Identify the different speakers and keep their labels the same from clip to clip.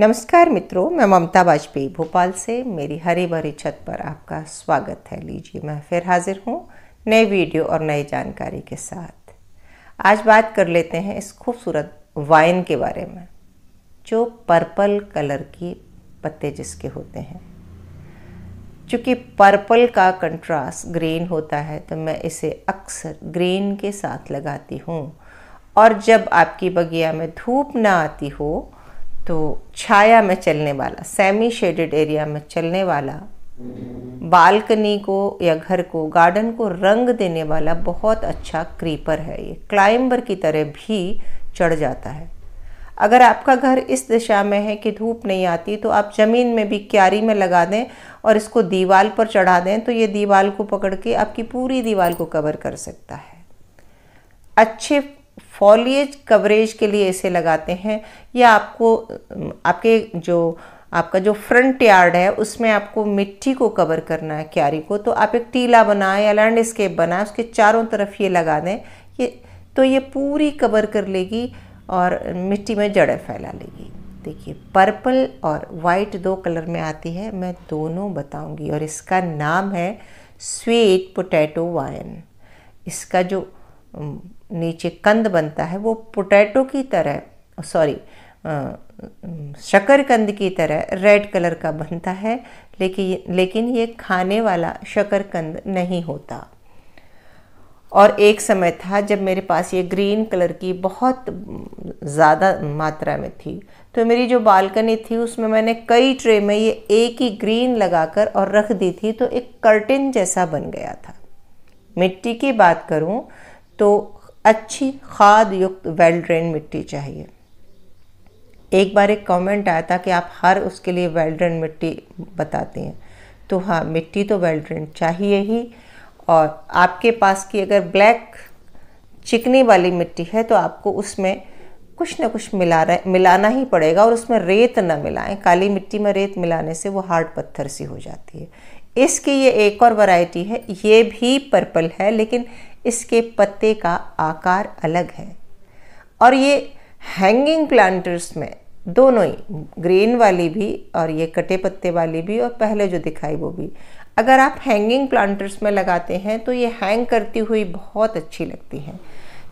Speaker 1: नमस्कार मित्रों मैं ममता वाजपेयी भोपाल से मेरी हरी भरी छत पर आपका स्वागत है लीजिए मैं फिर हाजिर हूँ नए वीडियो और नई जानकारी के साथ आज बात कर लेते हैं इस खूबसूरत वाइन के बारे में जो पर्पल कलर की पत्ते जिसके होते हैं चूँकि पर्पल का कंट्रास्ट ग्रीन होता है तो मैं इसे अक्सर ग्रीन के साथ लगाती हूँ और जब आपकी बगिया में धूप ना आती हो तो छाया में चलने वाला सेमी शेडेड एरिया में चलने वाला बालकनी को या घर को गार्डन को रंग देने वाला बहुत अच्छा क्रीपर है ये क्लाइंबर की तरह भी चढ़ जाता है अगर आपका घर इस दिशा में है कि धूप नहीं आती तो आप ज़मीन में भी क्यारी में लगा दें और इसको दीवार पर चढ़ा दें तो ये दीवार को पकड़ के आपकी पूरी दीवार को कवर कर सकता है अच्छे फॉलीज कवरेज के लिए इसे लगाते हैं या आपको आपके जो आपका जो फ्रंट यार्ड है उसमें आपको मिट्टी को कवर करना है क्यारी को तो आप एक टीला बनाएं या लैंडस्केप बनाएं उसके चारों तरफ ये लगा दें ये तो ये पूरी कवर कर लेगी और मिट्टी में जड़ें फैला लेगी देखिए पर्पल और वाइट दो कलर में आती है मैं दोनों बताऊंगी और इसका नाम है स्वीट पोटैटो वाइन इसका जो नीचे कंद बनता है वो पोटैटो की तरह सॉरी शकरकंद की तरह रेड कलर का बनता है लेकिन लेकिन ये खाने वाला शकरकंद नहीं होता और एक समय था जब मेरे पास ये ग्रीन कलर की बहुत ज़्यादा मात्रा में थी तो मेरी जो बालकनी थी उसमें मैंने कई ट्रे में ये एक ही ग्रीन लगाकर और रख दी थी तो एक कर्टिन जैसा बन गया था मिट्टी की बात करूँ तो अच्छी खाद युक्त वेल ड्रेन मिट्टी चाहिए एक बार एक कमेंट आया था कि आप हर उसके लिए वेल ड्रेन मिट्टी बताते हैं तो हाँ मिट्टी तो वेल ड्रेन चाहिए ही और आपके पास की अगर ब्लैक चिकनी वाली मिट्टी है तो आपको उसमें कुछ ना कुछ मिला रहे मिलाना ही पड़ेगा और उसमें रेत ना मिलाएं काली मिट्टी में रेत मिलाने से वो हार्ड पत्थर सी हो जाती है इसकी ये एक और वैरायटी है ये भी पर्पल है लेकिन इसके पत्ते का आकार अलग है और ये हैंगिंग प्लांटर्स में दोनों ही ग्रीन वाली भी और ये कटे पत्ते वाली भी और पहले जो दिखाई वो भी अगर आप हैंगिंग प्लांटर्स में लगाते हैं तो ये हैंग करती हुई बहुत अच्छी लगती हैं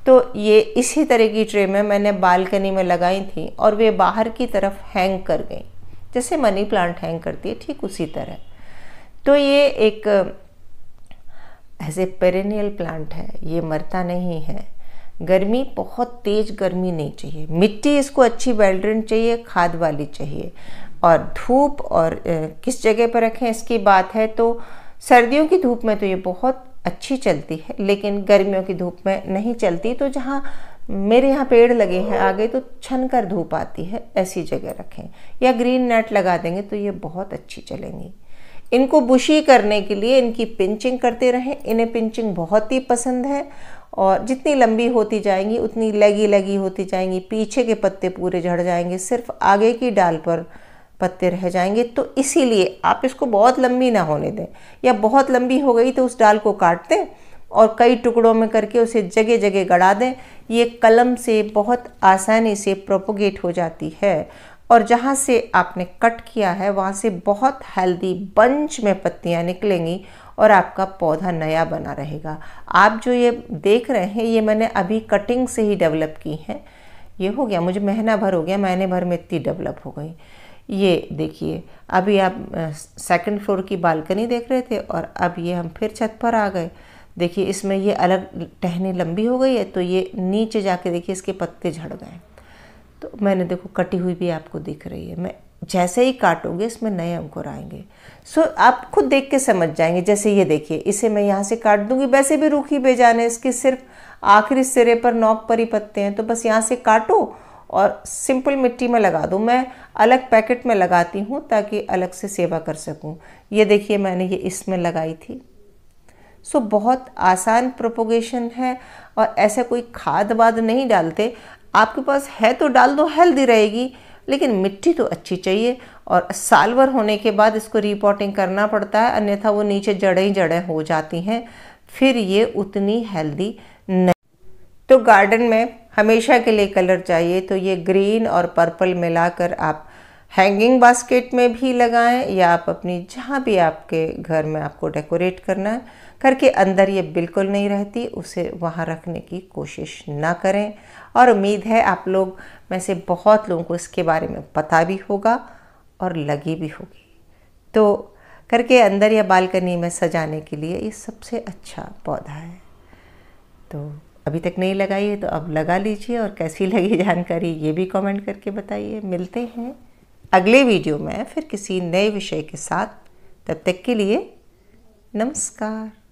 Speaker 1: तो ये इसी तरह की ट्रे में मैंने बालकनी में लगाई थी और वे बाहर की तरफ हैंग कर गई जैसे मनी प्लांट हैंग करती है ठीक उसी तरह तो ये एक एज ए पेरेनियल प्लांट है ये मरता नहीं है गर्मी बहुत तेज गर्मी नहीं चाहिए मिट्टी इसको अच्छी वेल्ड्रेंट चाहिए खाद वाली चाहिए और धूप और किस जगह पर रखें इसकी बात है तो सर्दियों की धूप में तो ये बहुत अच्छी चलती है लेकिन गर्मियों की धूप में नहीं चलती तो जहाँ मेरे यहाँ पेड़ लगे हैं आगे तो छन कर धूप आती है ऐसी जगह रखें या ग्रीन नेट लगा देंगे तो ये बहुत अच्छी चलेंगी इनको बुशी करने के लिए इनकी पिंचिंग करते रहें इन्हें पिंचिंग बहुत ही पसंद है और जितनी लंबी होती जाएंगी उतनी लगी लगी होती जाएंगी पीछे के पत्ते पूरे झड़ जाएंगे सिर्फ आगे की डाल पर पत्ते रह जाएंगे तो इसीलिए आप इसको बहुत लंबी ना होने दें या बहुत लंबी हो गई तो उस डाल को काट दें और कई टुकड़ों में करके उसे जगह जगह गड़ा दें ये कलम से बहुत आसानी से प्रोपोगेट हो जाती है और जहाँ से आपने कट किया है वहाँ से बहुत हेल्दी बंच में पत्तियाँ निकलेंगी और आपका पौधा नया बना रहेगा आप जो ये देख रहे हैं ये मैंने अभी कटिंग से ही डेवलप की हैं ये हो गया मुझे महीना भर हो गया महीने भर में इतनी डेवलप हो गई ये देखिए अभी आप सेकंड फ्लोर की बालकनी देख रहे थे और अब ये हम फिर छत पर आ गए देखिए इसमें ये अलग टहनी लंबी हो गई है तो ये नीचे जाके देखिए इसके पत्ते झड़ गए तो मैंने देखो कटी हुई भी आपको दिख रही है मैं जैसे ही काटोगे इसमें नए अंकुर आएंगे सो so, आप खुद देख के समझ जाएंगे जैसे ये देखिए इसे मैं यहाँ से काट दूंगी वैसे भी रूखी बेजान है सिर्फ आखिरी सिरे पर नोक पर ही पत्ते हैं तो बस यहाँ से काटो और सिंपल मिट्टी में लगा दो मैं अलग पैकेट में लगाती हूँ ताकि अलग से सेवा कर सकूँ ये देखिए मैंने ये इसमें लगाई थी सो so, बहुत आसान प्रोपोगेशन है और ऐसा कोई खाद वाद नहीं डालते आपके पास है तो डाल दो हेल्दी रहेगी लेकिन मिट्टी तो अच्छी चाहिए और साल भर होने के बाद इसको रिपोर्टिंग करना पड़ता है अन्यथा वो नीचे जड़ें ही जड़ें हो जाती हैं फिर ये उतनी हेल्दी नहीं तो गार्डन में हमेशा के लिए कलर चाहिए तो ये ग्रीन और पर्पल मिलाकर आप हैंगिंग बास्केट में भी लगाएं या आप अपनी जहाँ भी आपके घर में आपको डेकोरेट करना है करके अंदर ये बिल्कुल नहीं रहती उसे वहाँ रखने की कोशिश ना करें और उम्मीद है आप लोग में से बहुत लोगों को इसके बारे में पता भी होगा और लगी भी होगी तो करके अंदर या बालकनी में सजाने के लिए ये सबसे अच्छा पौधा है तो अभी तक नहीं लगाइए तो अब लगा लीजिए और कैसी लगी जानकारी ये भी कमेंट करके बताइए मिलते हैं अगले वीडियो में फिर किसी नए विषय के साथ तब तक के लिए नमस्कार